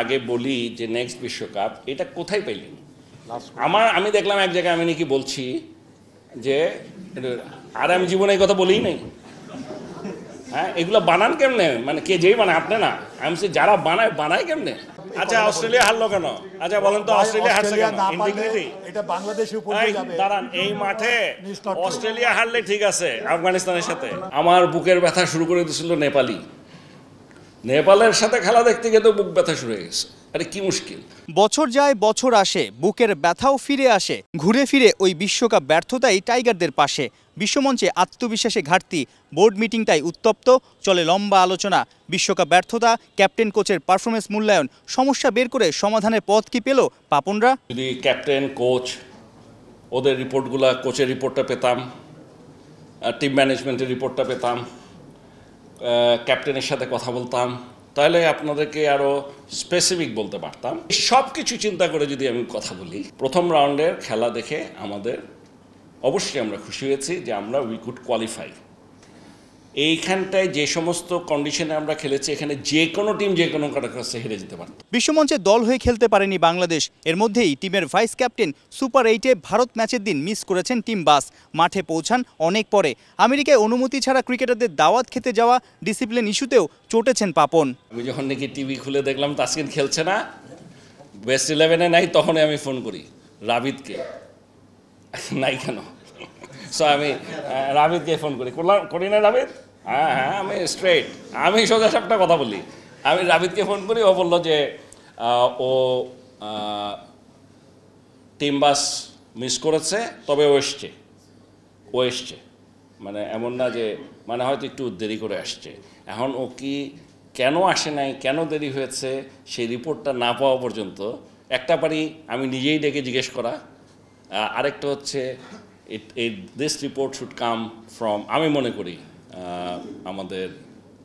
আগে বলি যে নেক্সট বিশ্বকাপ এটা কোথায় পাইলেন আমার আমি দেখলাম এক জায়গায় আমি নাকি বলছি যে আর আমি জীবনে এই কথা বলেই নাই হ্যাঁ এগুলো বানান কেমনে মানে কে যেই বানায় আপনি না আমি সে যারা বানায় বানায় কেমনে আচ্ছা অস্ট্রেলিয়া হারলো কেন আচ্ছা বলেন তো অস্ট্রেলিয়া হারছে কেন ইন্ডিগ্রিটি এটা বাংলাদেশে উপরে যাবে দাঁড়ান এই মাঠে অস্ট্রেলিয়া হারলে ঠিক আছে আফগানিস্তানের সাথে আমার বুকের ব্যথা শুরু করে দিয়েছিল নেপালি নেপালের সাথে খেলা দেখতে গিয়ে তো বুক ব্যথা শুরু হয়ে গেছে আরে কি মুশকিল বছর যায় বছর আসে বুকের ব্যথাও ফিরে আসে ঘুরে ফিরে ওই বিশ্বকাপ ব্যর্থতাই টাইগারদের পাশে বিশ্বমঞ্চে আত্মবিশ্বাসে ঘাটতি বোর্ড মিটিংটাই উত্তপ্ত চলে লম্বা আলোচনা বিশ্বকাপ ব্যর্থতা ক্যাপ্টেন কোচের পারফরমেন্স মূল্যায়ন সমস্যা বের করে সমাধানের পথ কি পেল পাপনরা যদি ক্যাপ্টেন কোচ ওদের রিপোর্টগুলা কোচের রিপোর্টটা পেতাম টিম ম্যানেজমেন্টের রিপোর্টটা পেতাম ক্যাপ্টেনের সাথে কথা বলতাম তাহলে আপনাদেরকে আরও স্পেসিফিক বলতে পারতাম সব কিছু চিন্তা করে যদি আমি কথা বলি প্রথম রাউন্ডের খেলা দেখে আমাদের অবশ্যই আমরা খুশি হয়েছি যে আমরা উই কুড কোয়ালিফাই এইখানটায় যে সমস্ত কন্ডিশনে আমরা খেলেছি এখানে যে কোনো টিম যে কোনো কাছে হেরে যেতে পারত বিশ্বমঞ্চে দল হয়ে খেলতে পারেনি বাংলাদেশ এর মধ্যেই টিমের ভাইস ক্যাপ্টেন সুপার এইটে ভারত ম্যাচের দিন মিস করেছেন টিম বাস মাঠে পৌঁছান অনেক পরে আমেরিকায় অনুমতি ছাড়া ক্রিকেটারদের দাওয়াত খেতে যাওয়া ডিসিপ্লিন ইস্যুতেও চটেছেন পাপন আমি যখন নাকি টিভি খুলে দেখলাম তাসকিন খেলছে না বেস্ট ইলেভেনে নাই তখনই আমি ফোন করি রাবিদকে নাই কেন সো আমি রাবিদকে ফোন করি করলাম করি না রাবিদ হ্যাঁ হ্যাঁ আমি স্ট্রেট আমি সোজা সাপটা কথা বলি আমি রাবিদকে ফোন করি ও বললো যে ও টিম বাস মিস করেছে তবে ও এসছে ও এসছে মানে এমন না যে মানে হয়তো একটু দেরি করে আসছে এখন ও কি কেন আসে নাই কেন দেরি হয়েছে সেই রিপোর্টটা না পাওয়া পর্যন্ত একটা পারি আমি নিজেই ডেকে জিজ্ঞেস করা আরেকটা হচ্ছে ইট এই this report should come from আমি মনে করি আমাদের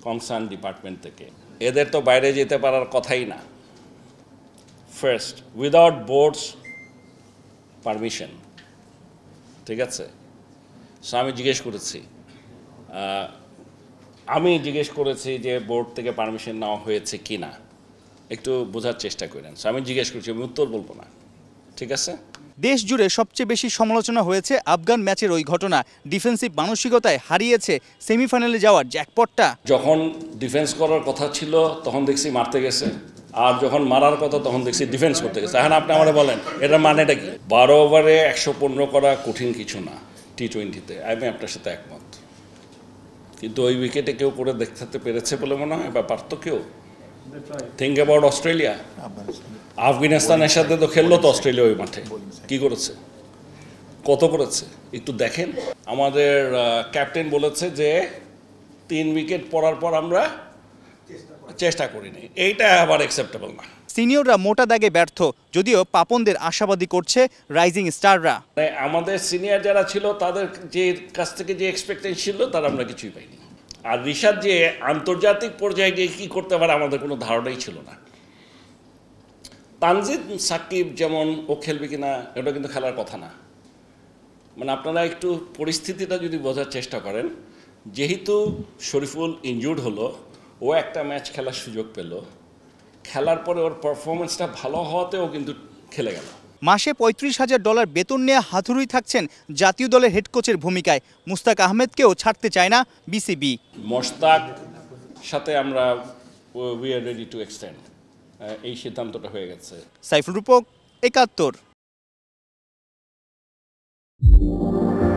কনসার্ন ডিপার্টমেন্ট থেকে এদের তো বাইরে যেতে পারার কথাই না ফার্স্ট উইদাউট বোর্ডস পারমিশন ঠিক আছে সো আমি জিজ্ঞেস করেছি আমি জিজ্ঞেস করেছি যে বোর্ড থেকে পারমিশন নেওয়া হয়েছে কি না একটু বোঝার চেষ্টা করেন সো আমি জিজ্ঞেস করছি আমি উত্তর বলবো না ঠিক আছে দেশ জুড়ে সবচেয়ে বেশি সমালোচনা হয়েছে আফগান ম্যাচের ওই ঘটনা ডিফেন্সিভ মানসিকতায় হারিয়েছে সেমিফাইনালে যাওয়ার জ্যাকপটটা যখন ডিফেন্স করার কথা ছিল তখন দেখছি মারতে গেছে আর যখন মারার কথা তখন দেখছি ডিফেন্স করতে গেছে এখন আপনি আমারে বলেন এটার মানেটা কি বারো ওভারে একশো পনেরো করা কঠিন কিছু না টি টোয়েন্টিতে আমি আপনার সাথে একমত কিন্তু ওই উইকেটে কেউ করে দেখাতে পেরেছে বলে মনে হয় বা পারত কেউ থিঙ্ক অ্যাবাউট অস্ট্রেলিয়া আফগানিস্তানের সাথে তো খেললো তো অস্ট্রেলিয়া ওই মাঠে কি করেছে কত করেছে একটু দেখেন আমাদের ক্যাপ্টেন বলেছে যে তিন উইকেট পড়ার পর আমরা চেষ্টা করিনি এইটা আবার অ্যাকসেপ্টেবল না সিনিয়ররা মোটা দাগে ব্যর্থ যদিও পাপনদের আশাবাদী করছে রাইজিং স্টাররা মানে আমাদের সিনিয়র যারা ছিল তাদের যে কাছ থেকে যে এক্সপেক্টেন্স ছিল তার আমরা কিছুই পাইনি আর রিসাদ যে আন্তর্জাতিক পর্যায়ে গিয়ে কী করতে পারে আমাদের কোনো ধারণাই ছিল না তানজিদ সাকিব যেমন ও খেলবে কি না এটা কিন্তু খেলার কথা না মানে আপনারা একটু পরিস্থিতিটা যদি বোঝার চেষ্টা করেন যেহেতু শরীফুল ইনজুর্ড হলো ও একটা ম্যাচ খেলার সুযোগ পেল খেলার পরে ওর পারফরমেন্সটা ভালো হওয়াতেও কিন্তু খেলে গেল মাসে পঁয়ত্রিশ হাজার ডলার বেতন নিয়ে হাতুরুই থাকছেন জাতীয় দলের হেড কোচের ভূমিকায় মুস্তাক আহমেদকেও ছাড়তে চায় না বিসিবি মোস্তাক সাথে আমরা we are ready to extend এই সিদ্ধান্তটা হয়ে গেছে সাইফুল রূপক একাত্তর